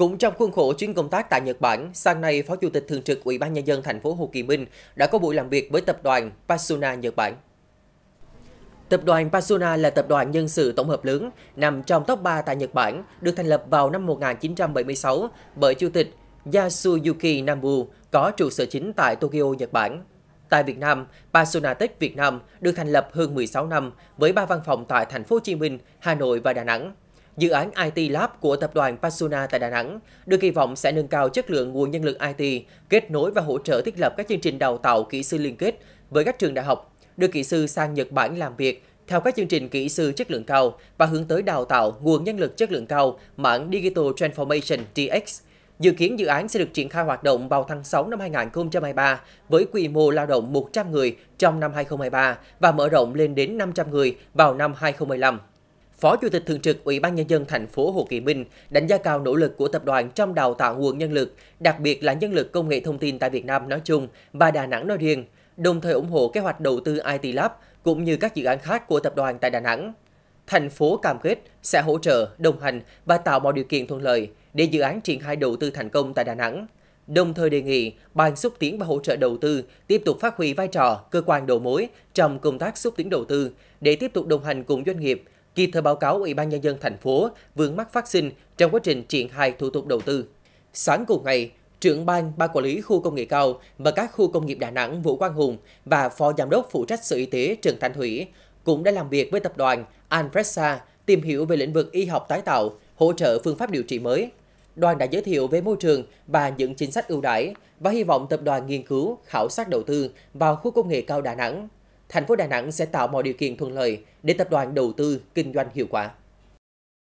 Cũng trong khuôn khổ chuyến công tác tại Nhật Bản, sáng nay Phó Chủ tịch Thường trực Ủy ban nhân dân thành phố Hồ Chí Minh đã có buổi làm việc với tập đoàn Pasuna Nhật Bản. Tập đoàn Pasuna là tập đoàn nhân sự tổng hợp lớn nằm trong top 3 tại Nhật Bản, được thành lập vào năm 1976 bởi Chủ tịch Yasuyuki Nambu có trụ sở chính tại Tokyo, Nhật Bản. Tại Việt Nam, Pasuna Tech Việt Nam được thành lập hơn 16 năm với ba văn phòng tại thành phố Hồ Chí Minh, Hà Nội và Đà Nẵng. Dự án IT Lab của tập đoàn Pasuna tại Đà Nẵng được kỳ vọng sẽ nâng cao chất lượng nguồn nhân lực IT, kết nối và hỗ trợ thiết lập các chương trình đào tạo kỹ sư liên kết với các trường đại học, đưa kỹ sư sang Nhật Bản làm việc theo các chương trình kỹ sư chất lượng cao và hướng tới đào tạo nguồn nhân lực chất lượng cao mảng Digital Transformation DX. Dự kiến dự án sẽ được triển khai hoạt động vào tháng 6 năm 2023 với quy mô lao động 100 người trong năm 2023 và mở rộng lên đến 500 người vào năm 2025. Phó Chủ tịch thường trực Ủy ban nhân dân thành phố Hồ Chí Minh đánh giá cao nỗ lực của tập đoàn trong đào tạo nguồn nhân lực, đặc biệt là nhân lực công nghệ thông tin tại Việt Nam nói chung và Đà Nẵng nói riêng, đồng thời ủng hộ kế hoạch đầu tư IT Lab cũng như các dự án khác của tập đoàn tại Đà Nẵng. Thành phố cam kết sẽ hỗ trợ, đồng hành và tạo mọi điều kiện thuận lợi để dự án triển khai đầu tư thành công tại Đà Nẵng. Đồng thời đề nghị Ban xúc tiến và hỗ trợ đầu tư tiếp tục phát huy vai trò cơ quan đầu mối trong công tác xúc tiến đầu tư để tiếp tục đồng hành cùng doanh nghiệp kịp thời báo cáo Ủy ban Nhân dân thành phố vướng mắc phát sinh trong quá trình triển khai thủ tục đầu tư. Sáng cùng ngày, trưởng ban ban quản lý khu công nghệ cao và các khu công nghiệp Đà Nẵng Vũ Quang Hùng và phó giám đốc phụ trách Sở Y tế Trần Thanh Thủy cũng đã làm việc với tập đoàn Anpressa tìm hiểu về lĩnh vực y học tái tạo, hỗ trợ phương pháp điều trị mới. Đoàn đã giới thiệu về môi trường và những chính sách ưu đãi và hy vọng tập đoàn nghiên cứu, khảo sát đầu tư vào khu công nghệ cao Đà Nẵng thành phố Đà Nẵng sẽ tạo mọi điều kiện thuận lợi để tập đoàn đầu tư kinh doanh hiệu quả.